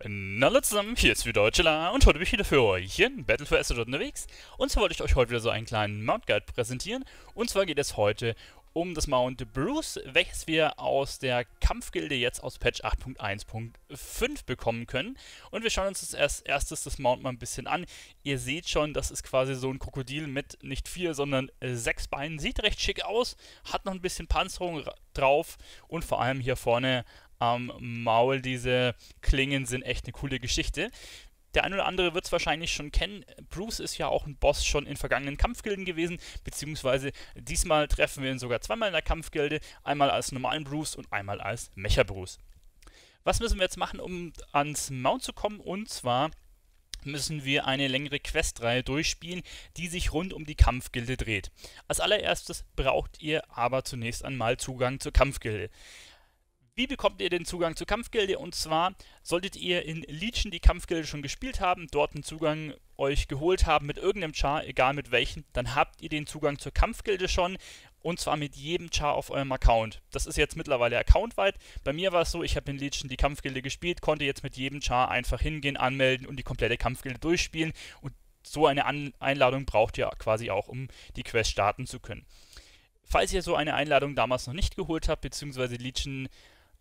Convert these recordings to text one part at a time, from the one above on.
Hallo zusammen, hier ist wieder Chilla und heute bin ich wieder für euch hier in Battle for Azeroth unterwegs. Und zwar wollte ich euch heute wieder so einen kleinen Mount Guide präsentieren. Und zwar geht es heute um das Mount Bruce, welches wir aus der Kampfgilde jetzt aus Patch 8.1.5 bekommen können. Und wir schauen uns als erst, erstes das Mount mal ein bisschen an. Ihr seht schon, das ist quasi so ein Krokodil mit nicht vier, sondern äh, sechs Beinen. Sieht recht schick aus, hat noch ein bisschen Panzerung drauf und vor allem hier vorne am Maul. Diese Klingen sind echt eine coole Geschichte. Der ein oder andere wird es wahrscheinlich schon kennen. Bruce ist ja auch ein Boss schon in vergangenen Kampfgilden gewesen, beziehungsweise diesmal treffen wir ihn sogar zweimal in der Kampfgilde, einmal als normalen Bruce und einmal als Mecha Bruce. Was müssen wir jetzt machen, um ans Mount zu kommen? Und zwar müssen wir eine längere Questreihe durchspielen, die sich rund um die Kampfgilde dreht. Als allererstes braucht ihr aber zunächst einmal Zugang zur Kampfgilde. Wie bekommt ihr den Zugang zur Kampfgilde? Und zwar solltet ihr in Legion die Kampfgilde schon gespielt haben, dort einen Zugang euch geholt haben mit irgendeinem Char, egal mit welchem, dann habt ihr den Zugang zur Kampfgilde schon und zwar mit jedem Char auf eurem Account. Das ist jetzt mittlerweile accountweit. Bei mir war es so, ich habe in Legion die Kampfgilde gespielt, konnte jetzt mit jedem Char einfach hingehen, anmelden und die komplette Kampfgilde durchspielen und so eine An Einladung braucht ihr quasi auch, um die Quest starten zu können. Falls ihr so eine Einladung damals noch nicht geholt habt, beziehungsweise Legion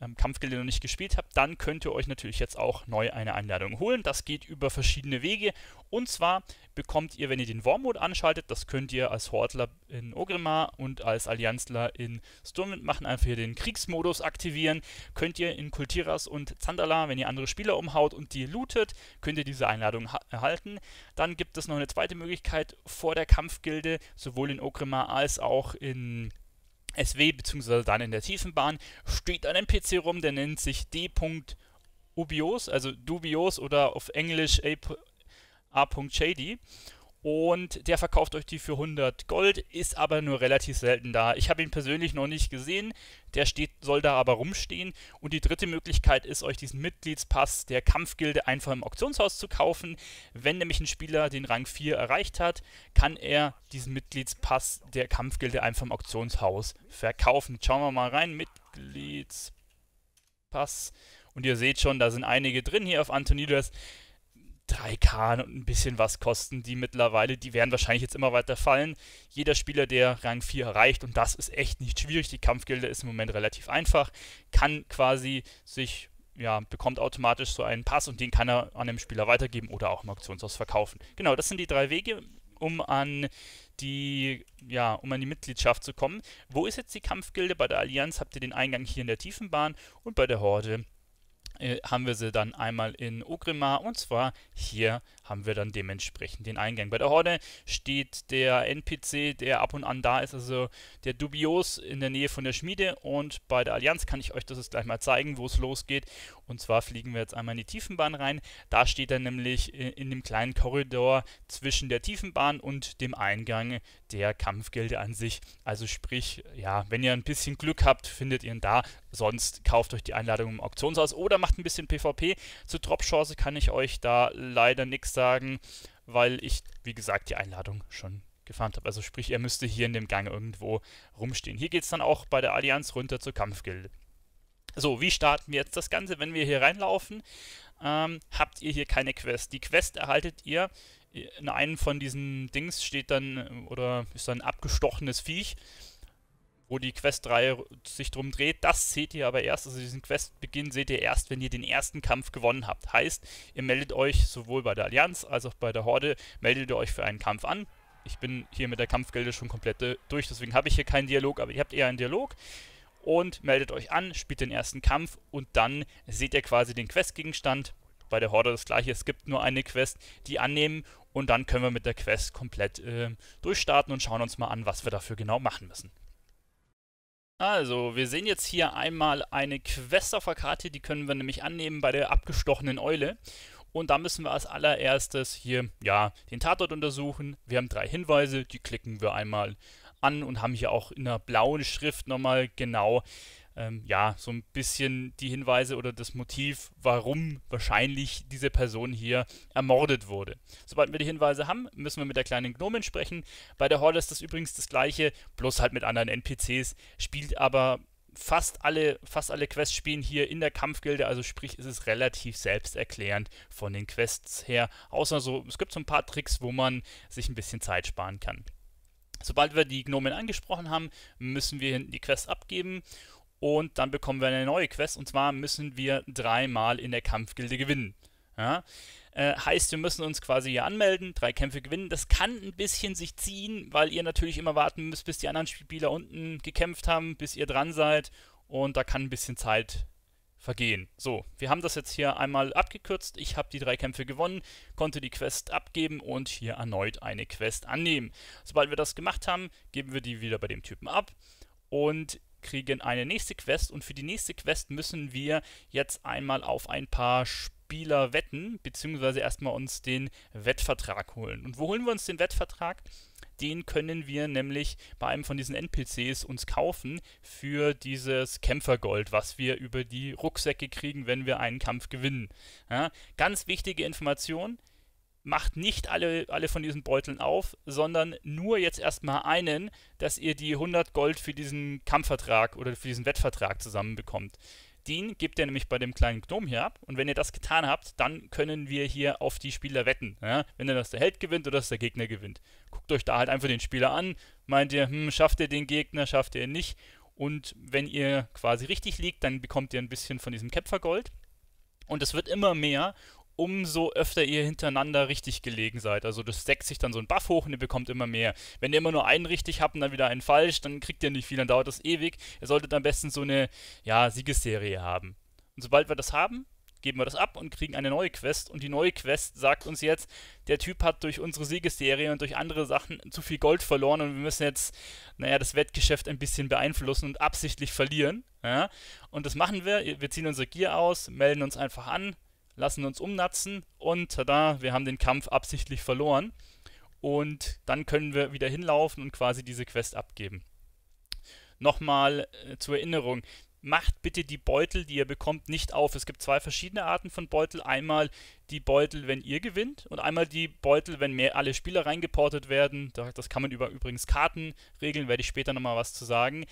ähm, Kampfgilde noch nicht gespielt habt, dann könnt ihr euch natürlich jetzt auch neu eine Einladung holen. Das geht über verschiedene Wege. Und zwar bekommt ihr, wenn ihr den Warmode anschaltet, das könnt ihr als Hortler in Ogrimmar und als Allianzler in Sturmwind machen, einfach hier den Kriegsmodus aktivieren, könnt ihr in Kultiras und Zandala, wenn ihr andere Spieler umhaut und die lootet, könnt ihr diese Einladung erhalten. Dann gibt es noch eine zweite Möglichkeit vor der Kampfgilde, sowohl in Ogrimmar als auch in SW bzw. dann in der Tiefenbahn, steht an einem PC rum, der nennt sich D.Ubios, also Dubios oder auf Englisch A.JD. A und der verkauft euch die für 100 Gold, ist aber nur relativ selten da. Ich habe ihn persönlich noch nicht gesehen, der steht, soll da aber rumstehen. Und die dritte Möglichkeit ist, euch diesen Mitgliedspass der Kampfgilde einfach im Auktionshaus zu kaufen. Wenn nämlich ein Spieler den Rang 4 erreicht hat, kann er diesen Mitgliedspass der Kampfgilde einfach im Auktionshaus verkaufen. Schauen wir mal rein, Mitgliedspass. Und ihr seht schon, da sind einige drin hier auf Antonidas. 3K und ein bisschen was kosten die mittlerweile. Die werden wahrscheinlich jetzt immer weiter fallen. Jeder Spieler, der Rang 4 erreicht, und das ist echt nicht schwierig, die Kampfgilde ist im Moment relativ einfach, kann quasi sich, ja, bekommt automatisch so einen Pass und den kann er an einem Spieler weitergeben oder auch im Auktionshaus verkaufen. Genau, das sind die drei Wege, um an die, ja, um an die Mitgliedschaft zu kommen. Wo ist jetzt die Kampfgilde? Bei der Allianz habt ihr den Eingang hier in der Tiefenbahn und bei der Horde äh, haben wir sie dann einmal in Ogrimmar und zwar hier haben wir dann dementsprechend den Eingang. Bei der Horde steht der NPC, der ab und an da ist, also der Dubios in der Nähe von der Schmiede und bei der Allianz kann ich euch das jetzt gleich mal zeigen, wo es losgeht. Und zwar fliegen wir jetzt einmal in die Tiefenbahn rein. Da steht er nämlich in, äh, in dem kleinen Korridor zwischen der Tiefenbahn und dem Eingang der Kampfgilde an sich. Also sprich, ja, wenn ihr ein bisschen Glück habt, findet ihr ihn da. Sonst kauft euch die Einladung im Auktionshaus oder macht ein bisschen PvP. Zur Dropchance kann ich euch da leider nichts sagen, weil ich, wie gesagt, die Einladung schon gefarmt habe. Also sprich, er müsste hier in dem Gang irgendwo rumstehen. Hier geht es dann auch bei der Allianz runter zur Kampfgilde. So, wie starten wir jetzt das Ganze, wenn wir hier reinlaufen? Ähm, habt ihr hier keine Quest. Die Quest erhaltet ihr in einem von diesen Dings steht dann äh, oder ist dann abgestochenes Viech, wo die Questreihe sich drum dreht. Das seht ihr aber erst, also diesen Questbeginn seht ihr erst, wenn ihr den ersten Kampf gewonnen habt. Heißt, ihr meldet euch sowohl bei der Allianz als auch bei der Horde, meldet ihr euch für einen Kampf an. Ich bin hier mit der Kampfgilde schon komplett äh, durch, deswegen habe ich hier keinen Dialog, aber ihr habt eher einen Dialog und meldet euch an, spielt den ersten Kampf und dann seht ihr quasi den Questgegenstand bei der Horde das gleiche. Es gibt nur eine Quest, die annehmen und dann können wir mit der Quest komplett äh, durchstarten und schauen uns mal an, was wir dafür genau machen müssen. Also, wir sehen jetzt hier einmal eine Quest auf der Karte, die können wir nämlich annehmen bei der abgestochenen Eule. Und da müssen wir als allererstes hier, ja, den Tatort untersuchen. Wir haben drei Hinweise, die klicken wir einmal an und haben hier auch in der blauen Schrift nochmal genau ähm, ja, so ein bisschen die Hinweise oder das Motiv, warum wahrscheinlich diese Person hier ermordet wurde. Sobald wir die Hinweise haben, müssen wir mit der kleinen Gnomen sprechen. Bei der Horde ist das übrigens das gleiche, bloß halt mit anderen NPCs, spielt aber fast alle, fast alle Quests spielen hier in der Kampfgilde, also sprich, ist es relativ selbsterklärend von den Quests her. Außer so, es gibt so ein paar Tricks, wo man sich ein bisschen Zeit sparen kann. Sobald wir die Gnomen angesprochen haben, müssen wir hinten die Quest abgeben und dann bekommen wir eine neue Quest und zwar müssen wir dreimal in der Kampfgilde gewinnen. Ja? Äh, heißt, wir müssen uns quasi hier anmelden, drei Kämpfe gewinnen. Das kann ein bisschen sich ziehen, weil ihr natürlich immer warten müsst, bis die anderen Spieler unten gekämpft haben, bis ihr dran seid. Und da kann ein bisschen Zeit vergehen. So, wir haben das jetzt hier einmal abgekürzt. Ich habe die drei Kämpfe gewonnen, konnte die Quest abgeben und hier erneut eine Quest annehmen. Sobald wir das gemacht haben, geben wir die wieder bei dem Typen ab. Und kriegen eine nächste Quest und für die nächste Quest müssen wir jetzt einmal auf ein paar Spieler wetten, beziehungsweise erstmal uns den Wettvertrag holen. Und wo holen wir uns den Wettvertrag? den können wir nämlich bei einem von diesen NPCs uns kaufen für dieses Kämpfergold, was wir über die Rucksäcke kriegen, wenn wir einen Kampf gewinnen. Ja, ganz wichtige Information, macht nicht alle, alle von diesen Beuteln auf, sondern nur jetzt erstmal einen, dass ihr die 100 Gold für diesen Kampfvertrag oder für diesen Wettvertrag zusammenbekommt. Den gebt ihr nämlich bei dem kleinen Gnom hier ab und wenn ihr das getan habt, dann können wir hier auf die Spieler wetten. Ja? Wenn dann das der Held gewinnt oder das der Gegner gewinnt. Guckt euch da halt einfach den Spieler an, meint ihr, hm, schafft ihr den Gegner, schafft ihr ihn nicht. Und wenn ihr quasi richtig liegt, dann bekommt ihr ein bisschen von diesem Käpfergold. Und es wird immer mehr umso öfter ihr hintereinander richtig gelegen seid. Also das deckt sich dann so ein Buff hoch und ihr bekommt immer mehr. Wenn ihr immer nur einen richtig habt und dann wieder einen falsch, dann kriegt ihr nicht viel, dann dauert das ewig. Ihr solltet am besten so eine ja, Siegesserie haben. Und sobald wir das haben, geben wir das ab und kriegen eine neue Quest. Und die neue Quest sagt uns jetzt, der Typ hat durch unsere Siegesserie und durch andere Sachen zu viel Gold verloren und wir müssen jetzt, naja, das Wettgeschäft ein bisschen beeinflussen und absichtlich verlieren. Ja? Und das machen wir. Wir ziehen unsere Gear aus, melden uns einfach an, lassen uns umnatzen und tada, wir haben den Kampf absichtlich verloren. Und dann können wir wieder hinlaufen und quasi diese Quest abgeben. Nochmal äh, zur Erinnerung, macht bitte die Beutel, die ihr bekommt, nicht auf. Es gibt zwei verschiedene Arten von Beutel. Einmal die Beutel, wenn ihr gewinnt und einmal die Beutel, wenn mehr alle Spieler reingeportet werden. Das kann man über übrigens Karten regeln, werde ich später nochmal was zu sagen.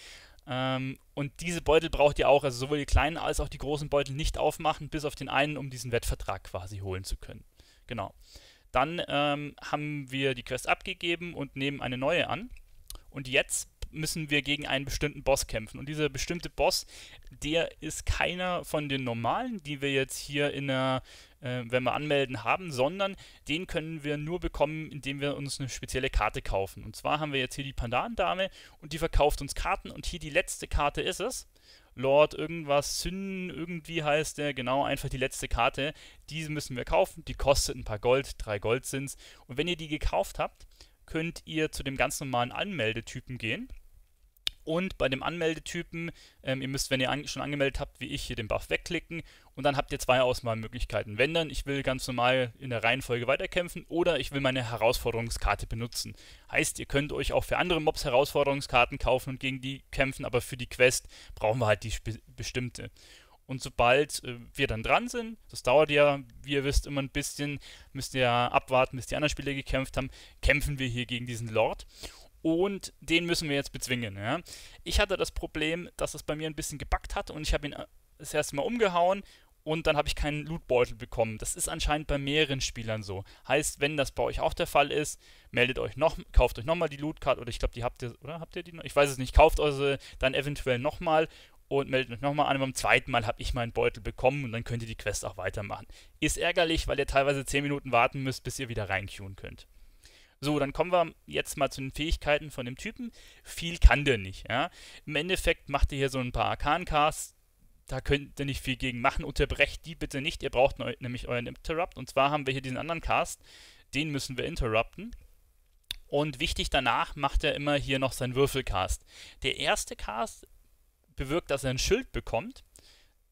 Ähm, und diese Beutel braucht ihr auch, also sowohl die kleinen als auch die großen Beutel nicht aufmachen, bis auf den einen, um diesen Wettvertrag quasi holen zu können. Genau. Dann ähm, haben wir die Quest abgegeben und nehmen eine neue an. Und jetzt müssen wir gegen einen bestimmten Boss kämpfen. Und dieser bestimmte Boss, der ist keiner von den normalen, die wir jetzt hier in der, äh, wenn wir anmelden haben, sondern den können wir nur bekommen, indem wir uns eine spezielle Karte kaufen. Und zwar haben wir jetzt hier die Pandandame und die verkauft uns Karten und hier die letzte Karte ist es. Lord irgendwas, Syn irgendwie heißt der, genau, einfach die letzte Karte. Diese müssen wir kaufen, die kostet ein paar Gold, drei Gold sind's. Und wenn ihr die gekauft habt, könnt ihr zu dem ganz normalen Anmeldetypen gehen und bei dem Anmeldetypen, ähm, ihr müsst, wenn ihr an schon angemeldet habt, wie ich, hier den Buff wegklicken und dann habt ihr zwei Auswahlmöglichkeiten. Wenn dann, ich will ganz normal in der Reihenfolge weiterkämpfen oder ich will meine Herausforderungskarte benutzen. Heißt, ihr könnt euch auch für andere Mobs Herausforderungskarten kaufen und gegen die kämpfen, aber für die Quest brauchen wir halt die bestimmte. Und sobald äh, wir dann dran sind, das dauert ja, wie ihr wisst, immer ein bisschen, müsst ihr abwarten, bis die anderen Spieler gekämpft haben, kämpfen wir hier gegen diesen Lord und den müssen wir jetzt bezwingen. Ja. Ich hatte das Problem, dass es bei mir ein bisschen gebackt hat und ich habe ihn äh, das erste Mal umgehauen und dann habe ich keinen Lootbeutel bekommen. Das ist anscheinend bei mehreren Spielern so. Heißt, wenn das bei euch auch der Fall ist, meldet euch noch, kauft euch nochmal die Lootcard oder ich glaube, die habt ihr, oder habt ihr die noch? Ich weiß es nicht, kauft also dann eventuell nochmal und meldet euch nochmal an. Beim zweiten Mal habe ich meinen Beutel bekommen und dann könnt ihr die Quest auch weitermachen. Ist ärgerlich, weil ihr teilweise 10 Minuten warten müsst, bis ihr wieder reinqueuen könnt. So, dann kommen wir jetzt mal zu den Fähigkeiten von dem Typen. Viel kann der nicht, ja. Im Endeffekt macht er hier so ein paar Arkan-Casts, da könnt ihr nicht viel gegen machen. Unterbrecht die bitte nicht, ihr braucht ne nämlich euren Interrupt. Und zwar haben wir hier diesen anderen Cast, den müssen wir interrupten. Und wichtig danach macht er immer hier noch seinen Würfelcast. Der erste Cast bewirkt, dass er ein Schild bekommt,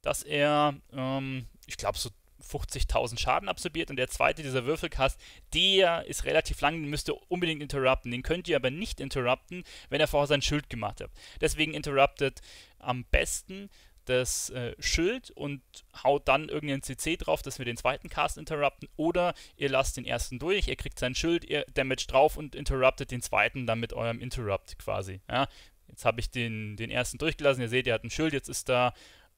dass er, ähm, ich glaube, so 50.000 Schaden absorbiert und der zweite, dieser Würfelcast, der ist relativ lang, den müsst ihr unbedingt interrupten. Den könnt ihr aber nicht interrupten, wenn er vorher sein Schild gemacht hat. Deswegen interruptet am besten das äh, Schild und haut dann irgendeinen CC drauf, dass wir den zweiten Cast interrupten oder ihr lasst den ersten durch, ihr kriegt sein Schild, ihr Damage drauf und interruptet den zweiten dann mit eurem Interrupt quasi. Ja? Jetzt habe ich den, den ersten durchgelassen, ihr seht, er hat ein Schild, jetzt ist da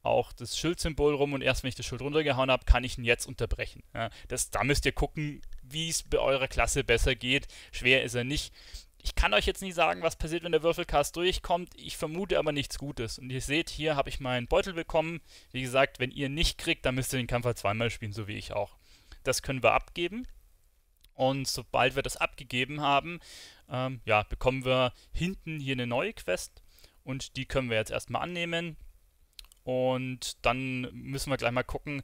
auch das Schildsymbol rum und erst wenn ich das Schild runtergehauen habe, kann ich ihn jetzt unterbrechen. Ja, das, da müsst ihr gucken, wie es bei eurer Klasse besser geht. Schwer ist er nicht. Ich kann euch jetzt nicht sagen, was passiert, wenn der Würfelcast durchkommt. Ich vermute aber nichts Gutes. Und ihr seht, hier habe ich meinen Beutel bekommen. Wie gesagt, wenn ihr nicht kriegt, dann müsst ihr den Kampf halt zweimal spielen, so wie ich auch. Das können wir abgeben. Und sobald wir das abgegeben haben, ähm, ja, bekommen wir hinten hier eine neue Quest. Und die können wir jetzt erstmal annehmen. Und dann müssen wir gleich mal gucken,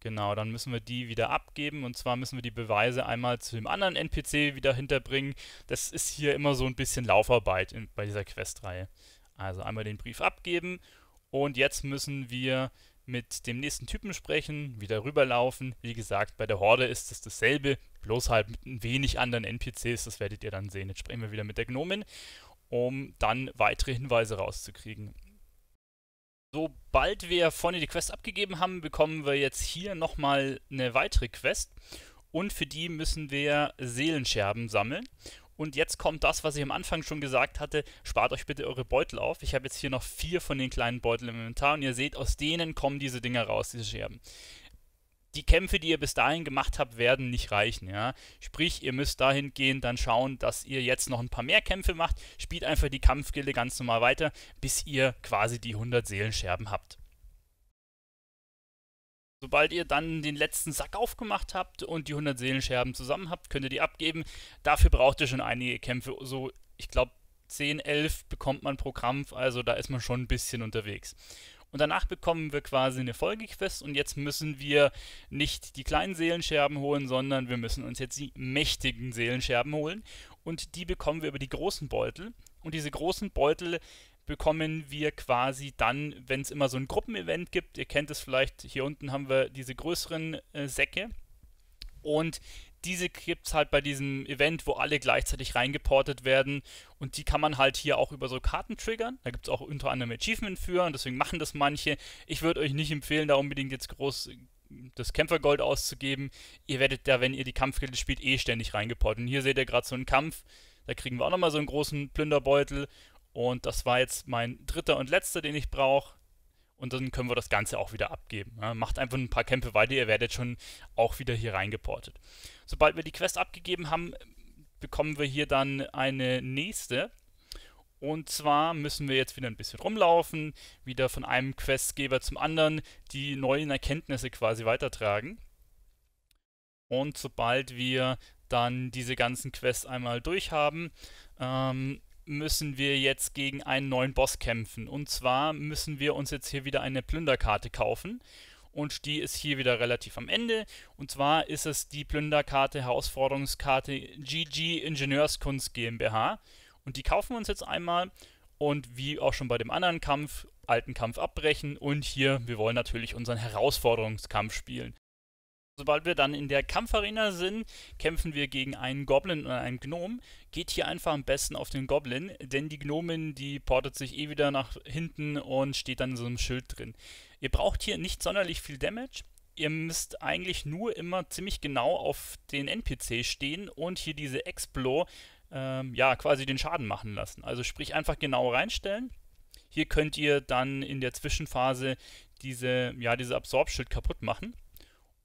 Genau, dann müssen wir die wieder abgeben und zwar müssen wir die Beweise einmal zu dem anderen NPC wieder hinterbringen. Das ist hier immer so ein bisschen Laufarbeit in, bei dieser Questreihe. Also einmal den Brief abgeben und jetzt müssen wir mit dem nächsten Typen sprechen, wieder rüberlaufen. Wie gesagt, bei der Horde ist es dasselbe, bloß halt mit ein wenig anderen NPCs, das werdet ihr dann sehen. Jetzt sprechen wir wieder mit der Gnomin, um dann weitere Hinweise rauszukriegen. Sobald wir vorne die Quest abgegeben haben, bekommen wir jetzt hier nochmal eine weitere Quest. Und für die müssen wir Seelenscherben sammeln. Und jetzt kommt das, was ich am Anfang schon gesagt hatte. Spart euch bitte eure Beutel auf. Ich habe jetzt hier noch vier von den kleinen Beuteln im Inventar und ihr seht, aus denen kommen diese Dinger raus, diese Scherben die Kämpfe, die ihr bis dahin gemacht habt, werden nicht reichen. Ja? Sprich, ihr müsst dahin gehen, dann schauen, dass ihr jetzt noch ein paar mehr Kämpfe macht. Spielt einfach die Kampfgilde ganz normal weiter, bis ihr quasi die 100 Seelenscherben habt. Sobald ihr dann den letzten Sack aufgemacht habt und die 100 Seelenscherben zusammen habt, könnt ihr die abgeben. Dafür braucht ihr schon einige Kämpfe. So, ich glaube, 10, 11 bekommt man pro Kampf. Also da ist man schon ein bisschen unterwegs. Und danach bekommen wir quasi eine Folgequest und jetzt müssen wir nicht die kleinen Seelenscherben holen, sondern wir müssen uns jetzt die mächtigen Seelenscherben holen. Und die bekommen wir über die großen Beutel. Und diese großen Beutel bekommen wir quasi dann, wenn es immer so ein Gruppenevent gibt. Ihr kennt es vielleicht, hier unten haben wir diese größeren äh, Säcke. Und diese gibt es halt bei diesem Event, wo alle gleichzeitig reingeportet werden. Und die kann man halt hier auch über so Karten triggern. Da gibt es auch unter anderem Achievement für und deswegen machen das manche. Ich würde euch nicht empfehlen, da unbedingt jetzt groß äh, das Kämpfergold auszugeben. Ihr werdet da, wenn ihr die Kampfgilde spielt, eh ständig reingeportet. Und hier seht ihr gerade so einen Kampf. Da kriegen wir auch nochmal so einen großen Plünderbeutel. Und das war jetzt mein dritter und letzter, den ich brauche und dann können wir das Ganze auch wieder abgeben. Ja, macht einfach ein paar Kämpfe weiter, ihr werdet schon auch wieder hier reingeportet. Sobald wir die Quest abgegeben haben, bekommen wir hier dann eine nächste. Und zwar müssen wir jetzt wieder ein bisschen rumlaufen, wieder von einem Questgeber zum anderen die neuen Erkenntnisse quasi weitertragen. Und sobald wir dann diese ganzen Quests einmal durchhaben, ähm, müssen wir jetzt gegen einen neuen Boss kämpfen. Und zwar müssen wir uns jetzt hier wieder eine Plünderkarte kaufen und die ist hier wieder relativ am Ende. Und zwar ist es die Plünderkarte, Herausforderungskarte GG Ingenieurskunst GmbH. Und die kaufen wir uns jetzt einmal und wie auch schon bei dem anderen Kampf, alten Kampf abbrechen und hier, wir wollen natürlich unseren Herausforderungskampf spielen. Sobald wir dann in der Kampfarena sind, kämpfen wir gegen einen Goblin oder einen Gnom. Geht hier einfach am besten auf den Goblin, denn die Gnomin, die portet sich eh wieder nach hinten und steht dann in so einem Schild drin. Ihr braucht hier nicht sonderlich viel Damage. Ihr müsst eigentlich nur immer ziemlich genau auf den NPC stehen und hier diese Explore ähm, ja, quasi den Schaden machen lassen. Also sprich einfach genau reinstellen. Hier könnt ihr dann in der Zwischenphase diese, ja, diese Absorbschild kaputt machen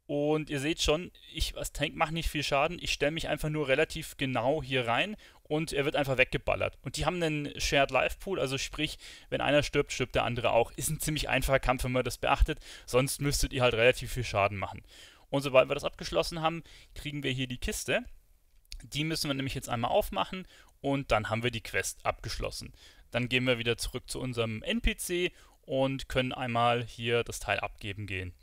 und ihr seht schon, ich als Tank macht nicht viel Schaden. Ich stelle mich einfach nur relativ genau hier rein und er wird einfach weggeballert. Und die haben einen Shared Life Pool, also sprich, wenn einer stirbt, stirbt der andere auch. Ist ein ziemlich einfacher Kampf, wenn man das beachtet. Sonst müsstet ihr halt relativ viel Schaden machen. Und sobald wir das abgeschlossen haben, kriegen wir hier die Kiste. Die müssen wir nämlich jetzt einmal aufmachen und dann haben wir die Quest abgeschlossen. Dann gehen wir wieder zurück zu unserem NPC und können einmal hier das Teil abgeben gehen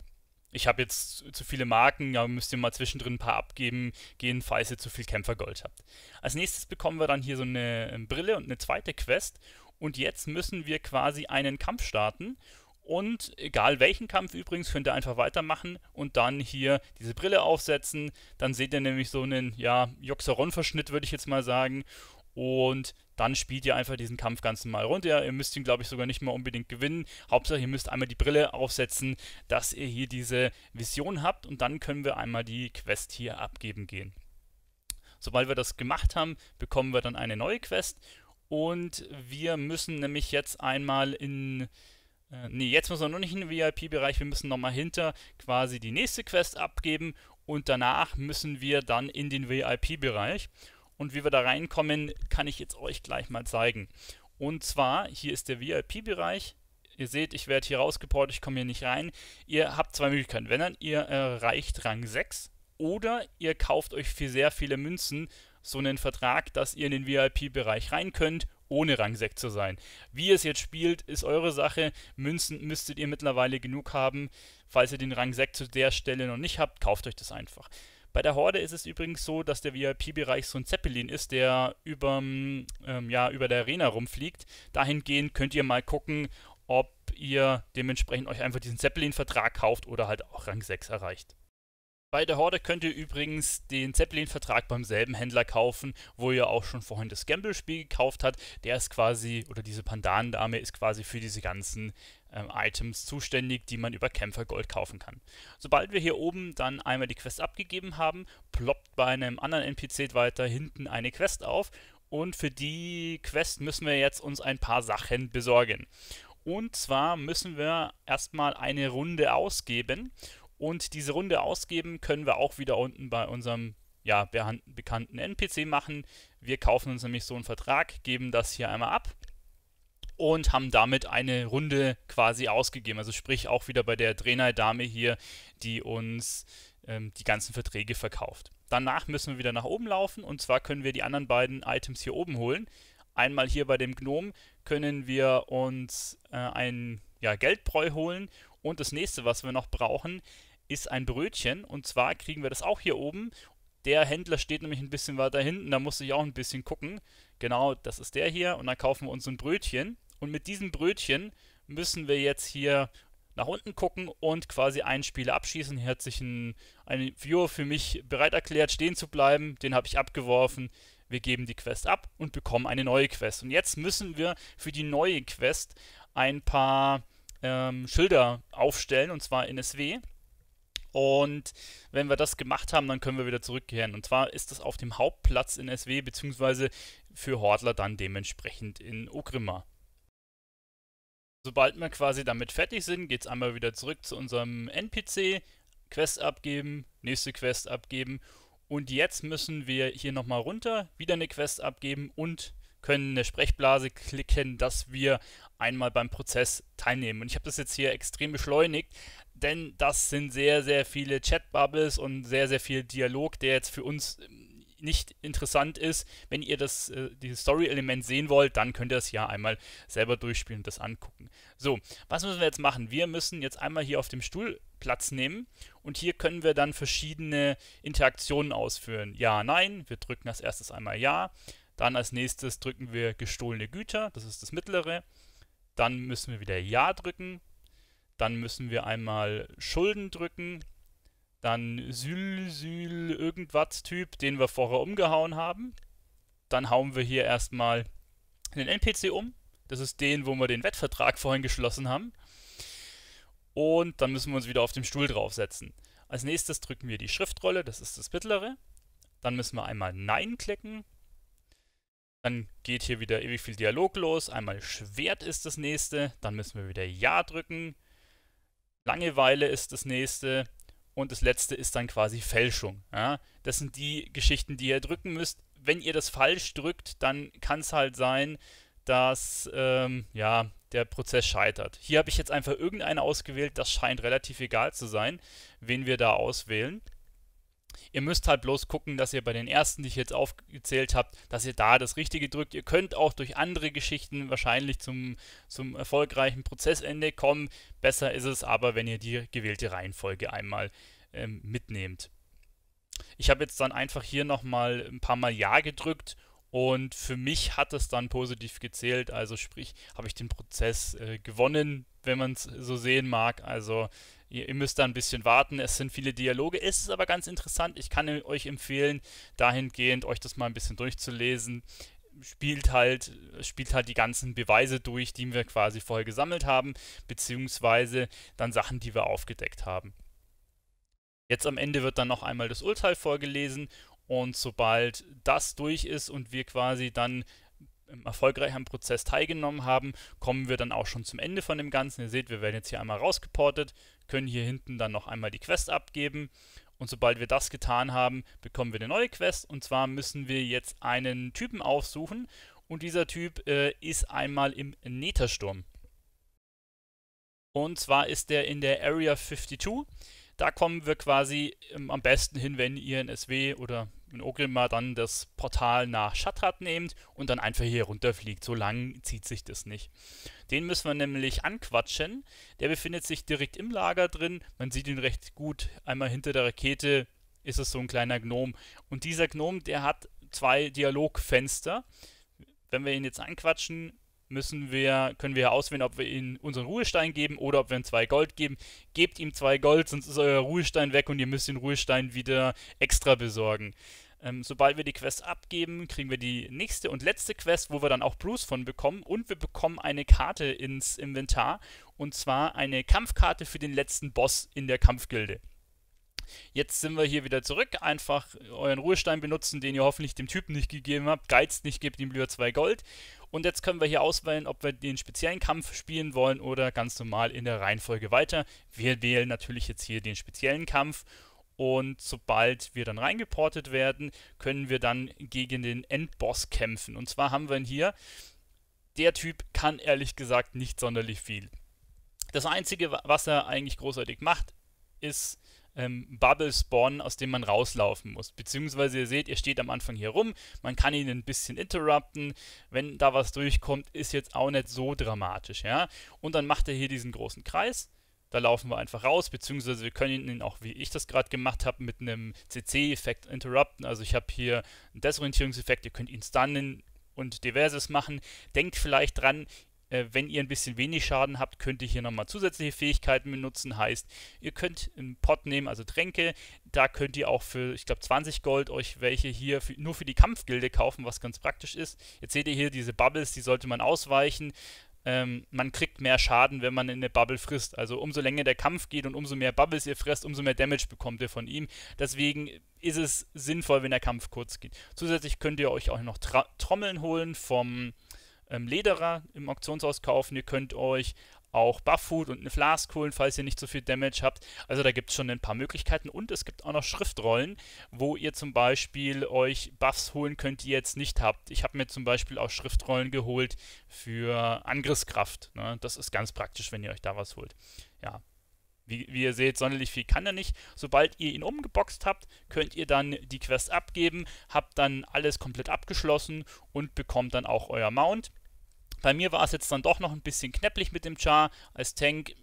ich habe jetzt zu viele Marken, aber müsst ihr mal zwischendrin ein paar abgeben gehen, falls ihr zu viel Kämpfergold habt. Als nächstes bekommen wir dann hier so eine ähm, Brille und eine zweite Quest. Und jetzt müssen wir quasi einen Kampf starten. Und egal welchen Kampf übrigens, könnt ihr einfach weitermachen und dann hier diese Brille aufsetzen. Dann seht ihr nämlich so einen, ja, Joxeron-Verschnitt, würde ich jetzt mal sagen. Und dann spielt ihr einfach diesen Kampf ganz normal runter. Ihr müsst ihn, glaube ich, sogar nicht mal unbedingt gewinnen. Hauptsache, ihr müsst einmal die Brille aufsetzen, dass ihr hier diese Vision habt. Und dann können wir einmal die Quest hier abgeben gehen. Sobald wir das gemacht haben, bekommen wir dann eine neue Quest. Und wir müssen nämlich jetzt einmal in... Äh, nee, jetzt müssen wir noch nicht in den VIP-Bereich, wir müssen nochmal hinter quasi die nächste Quest abgeben und danach müssen wir dann in den VIP-Bereich. Und wie wir da reinkommen, kann ich jetzt euch gleich mal zeigen. Und zwar, hier ist der VIP-Bereich. Ihr seht, ich werde hier rausgeportet, ich komme hier nicht rein. Ihr habt zwei Möglichkeiten. Wenn dann, ihr erreicht äh, Rang 6 oder ihr kauft euch für sehr viele Münzen so einen Vertrag, dass ihr in den VIP-Bereich rein könnt, ohne Rang 6 zu sein. Wie ihr es jetzt spielt, ist eure Sache. Münzen müsstet ihr mittlerweile genug haben. Falls ihr den Rang 6 zu der Stelle noch nicht habt, kauft euch das einfach. Bei der Horde ist es übrigens so, dass der VIP-Bereich so ein Zeppelin ist, der überm, ähm, ja, über der Arena rumfliegt. Dahingehend könnt ihr mal gucken, ob ihr dementsprechend euch einfach diesen Zeppelin-Vertrag kauft oder halt auch Rang 6 erreicht. Bei der Horde könnt ihr übrigens den Zeppelin-Vertrag beim selben Händler kaufen, wo ihr auch schon vorhin das Gamble-Spiel gekauft habt. Der ist quasi, oder diese Pandanendame ist quasi für diese ganzen ähm, Items zuständig, die man über Kämpfergold kaufen kann. Sobald wir hier oben dann einmal die Quest abgegeben haben, ploppt bei einem anderen NPC weiter hinten eine Quest auf und für die Quest müssen wir jetzt uns ein paar Sachen besorgen. Und zwar müssen wir erstmal eine Runde ausgeben und diese Runde ausgeben können wir auch wieder unten bei unserem ja, bekannten NPC machen. Wir kaufen uns nämlich so einen Vertrag, geben das hier einmal ab und haben damit eine Runde quasi ausgegeben. Also sprich auch wieder bei der Trainer-Dame hier, die uns ähm, die ganzen Verträge verkauft. Danach müssen wir wieder nach oben laufen und zwar können wir die anderen beiden Items hier oben holen. Einmal hier bei dem Gnom können wir uns äh, ein ja, Geldbräu holen und das nächste, was wir noch brauchen, ist ein Brötchen. Und zwar kriegen wir das auch hier oben. Der Händler steht nämlich ein bisschen weiter hinten, da musste ich auch ein bisschen gucken. Genau, das ist der hier. Und dann kaufen wir uns ein Brötchen. Und mit diesem Brötchen müssen wir jetzt hier nach unten gucken und quasi einen Spieler abschießen. Hier hat sich ein, ein Viewer für mich bereit erklärt, stehen zu bleiben. Den habe ich abgeworfen. Wir geben die Quest ab und bekommen eine neue Quest. Und jetzt müssen wir für die neue Quest ein paar ähm, Schilder aufstellen, und zwar NSW. Und wenn wir das gemacht haben, dann können wir wieder zurückkehren. Und zwar ist das auf dem Hauptplatz in SW, beziehungsweise für Hortler dann dementsprechend in Ogrimma. Sobald wir quasi damit fertig sind, geht es einmal wieder zurück zu unserem NPC, Quest abgeben, nächste Quest abgeben. Und jetzt müssen wir hier nochmal runter, wieder eine Quest abgeben und können eine Sprechblase klicken, dass wir einmal beim Prozess teilnehmen. Und ich habe das jetzt hier extrem beschleunigt, denn das sind sehr, sehr viele Chatbubbles und sehr, sehr viel Dialog, der jetzt für uns ähm, nicht interessant ist. Wenn ihr das, äh, dieses Story-Element sehen wollt, dann könnt ihr es ja einmal selber durchspielen und das angucken. So, was müssen wir jetzt machen? Wir müssen jetzt einmal hier auf dem Stuhl Platz nehmen und hier können wir dann verschiedene Interaktionen ausführen. Ja, nein, wir drücken als erstes einmal Ja, dann als nächstes drücken wir gestohlene Güter, das ist das mittlere, dann müssen wir wieder Ja drücken, dann müssen wir einmal Schulden drücken. Dann Syl, Syl, irgendwas Typ, den wir vorher umgehauen haben. Dann hauen wir hier erstmal den NPC um. Das ist den, wo wir den Wettvertrag vorhin geschlossen haben. Und dann müssen wir uns wieder auf dem Stuhl draufsetzen. Als nächstes drücken wir die Schriftrolle, das ist das mittlere. Dann müssen wir einmal Nein klicken. Dann geht hier wieder ewig viel Dialog los. Einmal Schwert ist das nächste. Dann müssen wir wieder Ja drücken. Langeweile ist das nächste und das letzte ist dann quasi Fälschung. Ja? Das sind die Geschichten, die ihr drücken müsst. Wenn ihr das falsch drückt, dann kann es halt sein, dass ähm, ja, der Prozess scheitert. Hier habe ich jetzt einfach irgendeinen ausgewählt, das scheint relativ egal zu sein, wen wir da auswählen. Ihr müsst halt bloß gucken, dass ihr bei den ersten, die ich jetzt aufgezählt habe, dass ihr da das Richtige drückt. Ihr könnt auch durch andere Geschichten wahrscheinlich zum, zum erfolgreichen Prozessende kommen. Besser ist es aber, wenn ihr die gewählte Reihenfolge einmal ähm, mitnehmt. Ich habe jetzt dann einfach hier nochmal ein paar Mal Ja gedrückt und für mich hat es dann positiv gezählt. Also sprich, habe ich den Prozess äh, gewonnen, wenn man es so sehen mag. Also Ihr, ihr, müsst da ein bisschen warten. Es sind viele Dialoge. Es ist aber ganz interessant. Ich kann euch empfehlen, dahingehend euch das mal ein bisschen durchzulesen. Spielt halt, spielt halt die ganzen Beweise durch, die wir quasi vorher gesammelt haben, beziehungsweise dann Sachen, die wir aufgedeckt haben. Jetzt am Ende wird dann noch einmal das Urteil vorgelesen und sobald das durch ist und wir quasi dann erfolgreich am Prozess teilgenommen haben, kommen wir dann auch schon zum Ende von dem Ganzen. Ihr seht, wir werden jetzt hier einmal rausgeportet, können hier hinten dann noch einmal die Quest abgeben und sobald wir das getan haben, bekommen wir eine neue Quest und zwar müssen wir jetzt einen Typen aufsuchen und dieser Typ äh, ist einmal im Nethersturm. Und zwar ist der in der Area 52. Da kommen wir quasi ähm, am besten hin, wenn ihr in SW oder in Ogrimmar dann das Portal nach Shatrat nehmt und dann einfach hier runterfliegt. So lang zieht sich das nicht. Den müssen wir nämlich anquatschen. Der befindet sich direkt im Lager drin. Man sieht ihn recht gut. Einmal hinter der Rakete ist es so ein kleiner Gnom. Und dieser Gnom, der hat zwei Dialogfenster. Wenn wir ihn jetzt anquatschen, müssen wir, können wir auswählen, ob wir ihm unseren Ruhestein geben oder ob wir ihm zwei Gold geben. Gebt ihm zwei Gold, sonst ist euer Ruhestein weg und ihr müsst den Ruhestein wieder extra besorgen. Ähm, sobald wir die Quest abgeben, kriegen wir die nächste und letzte Quest, wo wir dann auch Bruce von bekommen und wir bekommen eine Karte ins Inventar und zwar eine Kampfkarte für den letzten Boss in der Kampfgilde. Jetzt sind wir hier wieder zurück. Einfach euren Ruhestein benutzen, den ihr hoffentlich dem Typen nicht gegeben habt. Geizt nicht, gebt ihm lieber 2 Gold. Und jetzt können wir hier auswählen, ob wir den speziellen Kampf spielen wollen oder ganz normal in der Reihenfolge weiter. Wir wählen natürlich jetzt hier den speziellen Kampf. Und sobald wir dann reingeportet werden, können wir dann gegen den Endboss kämpfen. Und zwar haben wir ihn hier. Der Typ kann ehrlich gesagt nicht sonderlich viel. Das Einzige, was er eigentlich großartig macht, ist ähm, Bubble spawnen, aus dem man rauslaufen muss. Beziehungsweise ihr seht, ihr steht am Anfang hier rum, man kann ihn ein bisschen interrupten, wenn da was durchkommt, ist jetzt auch nicht so dramatisch, ja. Und dann macht er hier diesen großen Kreis, da laufen wir einfach raus, beziehungsweise wir können ihn auch, wie ich das gerade gemacht habe, mit einem CC-Effekt interrupten. Also ich habe hier einen Desorientierungseffekt, ihr könnt ihn stunnen und diverses machen. Denkt vielleicht dran, äh, wenn ihr ein bisschen wenig Schaden habt, könnt ihr hier nochmal zusätzliche Fähigkeiten benutzen. Heißt, ihr könnt einen Pot nehmen, also Tränke. Da könnt ihr auch für, ich glaube, 20 Gold euch welche hier für, nur für die Kampfgilde kaufen, was ganz praktisch ist. Jetzt seht ihr hier diese Bubbles, die sollte man ausweichen. Ähm, man kriegt mehr Schaden, wenn man in eine Bubble frisst. Also umso länger der Kampf geht und umso mehr Bubbles ihr frisst, umso mehr Damage bekommt ihr von ihm. Deswegen ist es sinnvoll, wenn der Kampf kurz geht. Zusätzlich könnt ihr euch auch noch Tra Trommeln holen vom ähm, Lederer im Auktionshaus kaufen. Ihr könnt euch auch Bufffood und eine Flask holen, falls ihr nicht so viel Damage habt. Also da gibt es schon ein paar Möglichkeiten. Und es gibt auch noch Schriftrollen, wo ihr zum Beispiel euch Buffs holen könnt, die ihr jetzt nicht habt. Ich habe mir zum Beispiel auch Schriftrollen geholt für Angriffskraft. Ne? Das ist ganz praktisch, wenn ihr euch da was holt. Ja. Wie, wie ihr seht, sonderlich viel kann er nicht. Sobald ihr ihn umgeboxt habt, könnt ihr dann die Quest abgeben, habt dann alles komplett abgeschlossen und bekommt dann auch euer Mount bei mir war es jetzt dann doch noch ein bisschen knäpplich mit dem Char. Als Tank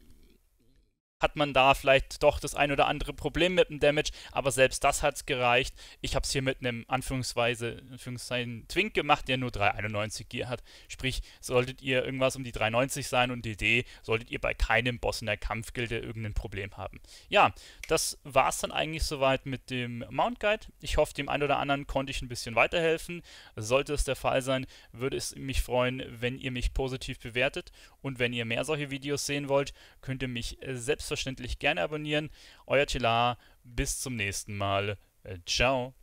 hat man da vielleicht doch das ein oder andere Problem mit dem Damage, aber selbst das hat es gereicht. Ich habe es hier mit einem Anführungsweise, Anführungszeichen Twink gemacht, der nur 391 Gear hat. Sprich, solltet ihr irgendwas um die 390 sein und DD, solltet ihr bei keinem Boss in der Kampfgilde irgendein Problem haben. Ja, das war es dann eigentlich soweit mit dem Mount Guide. Ich hoffe, dem einen oder anderen konnte ich ein bisschen weiterhelfen. Sollte es der Fall sein, würde es mich freuen, wenn ihr mich positiv bewertet und wenn ihr mehr solche Videos sehen wollt, könnt ihr mich äh, selbst selbstverständlich gerne abonnieren. Euer Chelar, bis zum nächsten Mal. Äh, ciao.